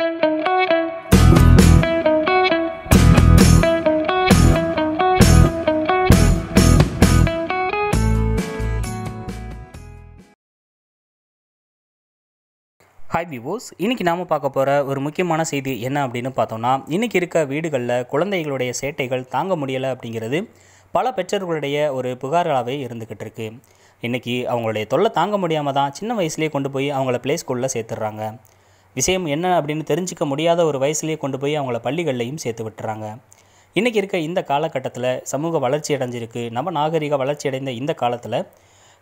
hi விவோஸ் இன்றைக்கி நாம் பார்க்க போகிற ஒரு முக்கியமான செய்தி என்ன அப்படின்னு பார்த்தோம்னா இன்றைக்கி இருக்க வீடுகளில் குழந்தைகளுடைய சேட்டைகள் தாங்க முடியலை அப்படிங்கிறது பல பெற்றோர்களுடைய ஒரு புகார்களாகவே இருந்துக்கிட்டு இருக்கு இன்றைக்கி அவங்களுடைய தொல்லை தாங்க முடியாமல் தான் சின்ன வயசுலேயே கொண்டு போய் அவங்கள ப்ளே ஸ்கூலில் சேர்த்துடுறாங்க விஷயம் என்ன அப்படின்னு தெரிஞ்சிக்க முடியாத ஒரு வயசுலேயே கொண்டு போய் அவங்கள பள்ளிகள்லையும் சேர்த்து விட்டுறாங்க இன்றைக்கி இருக்க இந்த காலகட்டத்தில் சமூக வளர்ச்சி அடைஞ்சிருக்கு நம்ம நாகரிக வளர்ச்சி அடைந்த இந்த காலத்தில்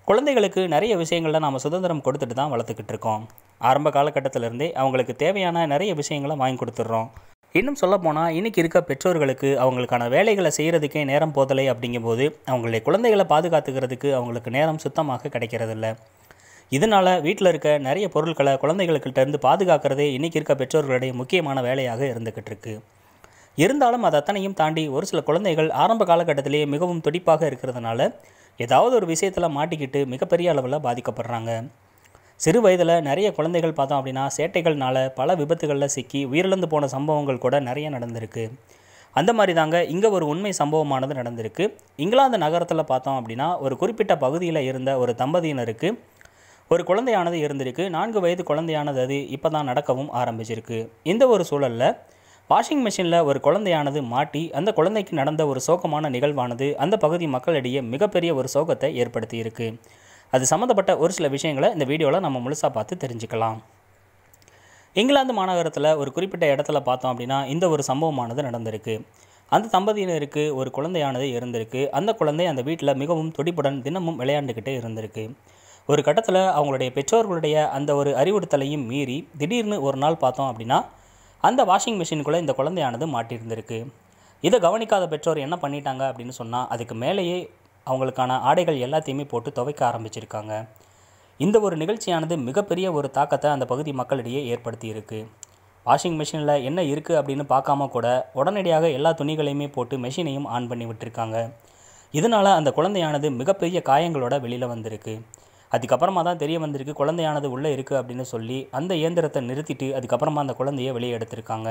குழந்தைகளுக்கு நிறைய விஷயங்களில் நாம் சுதந்திரம் கொடுத்துட்டு தான் வளர்த்துக்கிட்டு இருக்கோம் ஆரம்ப காலகட்டத்திலேருந்தே அவங்களுக்கு தேவையான நிறைய விஷயங்களை வாங்கி கொடுத்துட்றோம் இன்னும் சொல்லப்போனால் இன்றைக்கி இருக்க பெற்றோர்களுக்கு அவங்களுக்கான வேலைகளை செய்கிறதுக்கே நேரம் போதலை அப்படிங்கும்போது அவங்களுடைய குழந்தைகளை பாதுகாத்துக்கிறதுக்கு அவங்களுக்கு நேரம் சுத்தமாக கிடைக்கிறதில்ல இதனால் வீட்டில் இருக்க நிறைய பொருட்களை குழந்தைகளுக்கிட்ட இருந்து பாதுகாக்கிறதே இன்றைக்கி இருக்க பெற்றோர்களுடைய முக்கியமான வேலையாக இருந்துக்கிட்டு இருக்கு இருந்தாலும் அது அத்தனையும் தாண்டி ஒரு சில குழந்தைகள் ஆரம்ப காலகட்டத்திலேயே மிகவும் துடிப்பாக இருக்கிறதுனால ஏதாவது ஒரு விஷயத்தில் மாட்டிக்கிட்டு மிகப்பெரிய அளவில் பாதிக்கப்படுறாங்க சிறு வயதில் நிறைய குழந்தைகள் பார்த்தோம் அப்படின்னா சேட்டைகள்னால பல விபத்துகளில் சிக்கி உயிரிழந்து போன சம்பவங்கள் கூட நிறைய நடந்திருக்கு அந்த மாதிரி தாங்க இங்கே ஒரு உண்மை சம்பவமானது நடந்திருக்கு இங்கிலாந்து நகரத்தில் பார்த்தோம் அப்படின்னா ஒரு குறிப்பிட்ட பகுதியில் இருந்த ஒரு தம்பதியினருக்கு ஒரு குழந்தையானது இருந்திருக்கு நான்கு வயது குழந்தையானது அது இப்போ தான் நடக்கவும் ஆரம்பிச்சிருக்கு இந்த ஒரு சூழலில் வாஷிங் மிஷினில் ஒரு குழந்தையானது மாட்டி அந்த குழந்தைக்கு நடந்த ஒரு சோகமான நிகழ்வானது அந்த பகுதி மக்களிடையே மிகப்பெரிய ஒரு சோகத்தை ஏற்படுத்தியிருக்கு அது சம்மந்தப்பட்ட ஒரு சில விஷயங்களை இந்த வீடியோவில் நம்ம முழுசாக பார்த்து தெரிஞ்சுக்கலாம் இங்கிலாந்து மாநகரத்தில் ஒரு குறிப்பிட்ட இடத்துல பார்த்தோம் அப்படின்னா இந்த ஒரு சம்பவமானது நடந்திருக்கு அந்த தம்பதியினருக்கு ஒரு குழந்தையானது இருந்திருக்கு அந்த குழந்தை அந்த வீட்டில் மிகவும் துடிப்புடன் தினமும் விளையாண்டுக்கிட்டே இருந்திருக்கு ஒரு கட்டத்தில் அவங்களுடைய பெற்றோர்களுடைய அந்த ஒரு அறிவுறுத்தலையும் மீறி திடீர்னு ஒரு நாள் பார்த்தோம் அப்படின்னா அந்த வாஷிங் மிஷினுக்குள்ளே இந்த குழந்தையானது மாட்டியிருந்திருக்கு இதை கவனிக்காத பெற்றோர் என்ன பண்ணிட்டாங்க அப்படின்னு சொன்னால் அதுக்கு மேலேயே அவங்களுக்கான ஆடைகள் எல்லாத்தையுமே போட்டு துவைக்க ஆரம்பிச்சிருக்காங்க இந்த ஒரு நிகழ்ச்சியானது மிகப்பெரிய ஒரு தாக்கத்தை அந்த பகுதி மக்களிடையே ஏற்படுத்தியிருக்கு வாஷிங் மிஷினில் என்ன இருக்குது அப்படின்னு பார்க்காம கூட உடனடியாக எல்லா துணிகளையுமே போட்டு மெஷினையும் ஆன் பண்ணி விட்டுருக்காங்க இதனால் அந்த குழந்தையானது மிகப்பெரிய காயங்களோட வெளியில் வந்திருக்கு அதுக்கப்புறமா தான் தெரிய வந்திருக்கு குழந்தையானது உள்ளே இருக்குது அப்படின்னு சொல்லி அந்த இயந்திரத்தை நிறுத்திட்டு அதுக்கப்புறமா அந்த குழந்தையை வெளியே எடுத்திருக்காங்க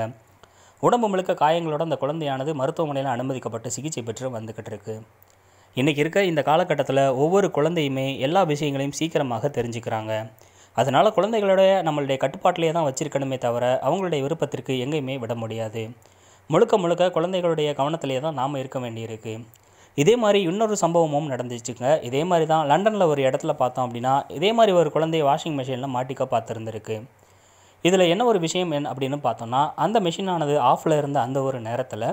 உடம்பு முழுக்க காயங்களோட அந்த குழந்தையானது மருத்துவமனையில் அனுமதிக்கப்பட்டு சிகிச்சை பெற்று வந்துக்கிட்டு இருக்கு இன்றைக்கி இருக்க இந்த காலகட்டத்தில் ஒவ்வொரு குழந்தையுமே எல்லா விஷயங்களையும் சீக்கிரமாக தெரிஞ்சுக்கிறாங்க அதனால் குழந்தைகளோட நம்மளுடைய கட்டுப்பாட்டிலே தான் வச்சுருக்கணுமே தவிர அவங்களுடைய விருப்பத்திற்கு எங்கேயுமே விட முடியாது முழுக்க முழுக்க குழந்தைகளுடைய கவனத்திலே தான் நாம் இருக்க வேண்டியிருக்கு இதே மாதிரி இன்னொரு சம்பவமும் நடந்துச்சுங்க இதே மாதிரி தான் லண்டனில் ஒரு இடத்துல பார்த்தோம் அப்படின்னா இதே மாதிரி ஒரு குழந்தைய வாஷிங் மிஷினில் மாட்டிக்க பார்த்துருந்துருக்கு இதில் என்ன ஒரு விஷயம் என் அப்படின்னு பார்த்தோன்னா அந்த மிஷினானது ஆஃபில் இருந்த அந்த ஒரு நேரத்தில்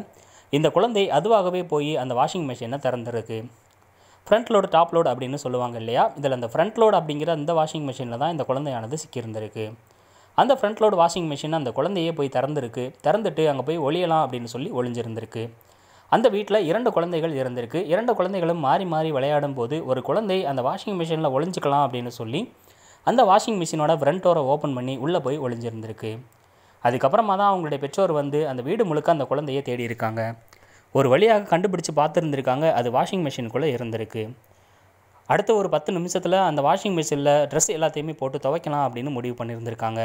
இந்த குழந்தை அதுவாகவே போய் அந்த வாஷிங் மிஷினை திறந்துருக்கு ஃப்ரண்ட் லோடு டாப் லோடு அப்படின்னு சொல்லுவாங்க இல்லையா இதில் அந்த ஃப்ரண்ட் லோடு அப்படிங்கிற அந்த வாஷிங் மிஷினில் தான் இந்த குழந்தையானது சிக்கியிருந்திருக்கு அந்த ஃப்ரண்ட் லோடு வாஷிங் மிஷின் அந்த குழந்தையே போய் திறந்துருக்கு திறந்துட்டு அங்கே போய் ஒளியலாம் அப்படின்னு சொல்லி ஒளிஞ்சிருந்திருக்கு அந்த வீட்டில் இரண்டு குழந்தைகள் இருந்திருக்கு இரண்டு குழந்தைகளும் மாறி மாறி விளையாடும் போது ஒரு குழந்தை அந்த வாஷிங் மிஷினில் ஒளிஞ்சிக்கலாம் அப்படின்னு சொல்லி அந்த வாஷிங் மிஷினோட ஃப்ரண்ட் டோரை ஓப்பன் பண்ணி உள்ளே போய் ஒளிஞ்சிருந்திருக்கு அதுக்கப்புறமா தான் அவங்களுடைய பெற்றோர் வந்து அந்த வீடு முழுக்க அந்த குழந்தையை தேடி இருக்காங்க ஒரு வழியாக கண்டுபிடிச்சு பார்த்துருந்துருக்காங்க அது வாஷிங் மிஷினுக்குள்ளே இருந்திருக்கு அடுத்த ஒரு பத்து நிமிஷத்தில் அந்த வாஷிங் மிஷினில் ட்ரெஸ் எல்லாத்தையுமே போட்டு துவைக்கலாம் அப்படின்னு முடிவு பண்ணியிருந்திருக்காங்க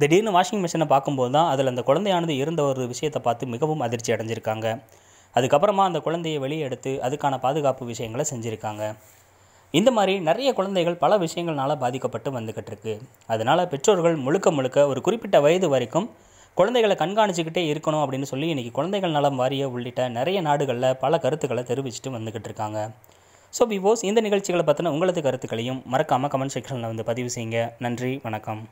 திடீர்னு வாஷிங் மிஷினை பார்க்கும்போது தான் அதில் அந்த குழந்தையானது இருந்த ஒரு விஷயத்தை பார்த்து மிகவும் அதிர்ச்சி அடைஞ்சிருக்காங்க அதுக்கப்புறமா அந்த குழந்தையை வெளியே எடுத்து அதுக்கான பாதுகாப்பு விஷயங்களை செஞ்சுருக்காங்க இந்த மாதிரி நிறைய குழந்தைகள் பல விஷயங்கள்னால பாதிக்கப்பட்டு வந்துக்கிட்டு இருக்கு அதனால் பெற்றோர்கள் முழுக்க முழுக்க ஒரு குறிப்பிட்ட வயது வரைக்கும் குழந்தைகளை கண்காணிச்சுக்கிட்டே இருக்கணும் அப்படின்னு சொல்லி இன்றைக்கி குழந்தைகள் நலம் வாரிய உள்ளிட்ட நிறைய நாடுகளில் பல கருத்துக்களை தெரிவிச்சுட்டு வந்துக்கிட்டு இருக்காங்க ஸோ விவோஸ் இந்த நிகழ்ச்சிகளை பற்றின உங்களது கருத்துக்களையும் மறக்காமல் கமெண்ட் செக்ஷனில் வந்து பதிவு செய்யுங்க நன்றி வணக்கம்